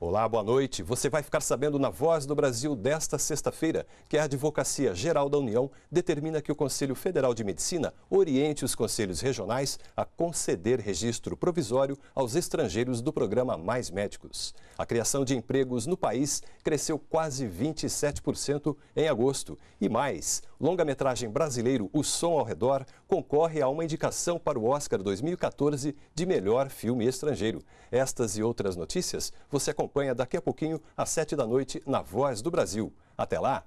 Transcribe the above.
Olá, boa noite. Você vai ficar sabendo na Voz do Brasil desta sexta-feira que a Advocacia Geral da União determina que o Conselho Federal de Medicina oriente os conselhos regionais a conceder registro provisório aos estrangeiros do programa Mais Médicos. A criação de empregos no país cresceu quase 27% em agosto e mais, Longa-metragem brasileiro O Som ao Redor concorre a uma indicação para o Oscar 2014 de melhor filme estrangeiro. Estas e outras notícias você acompanha daqui a pouquinho às 7 da noite na Voz do Brasil. Até lá!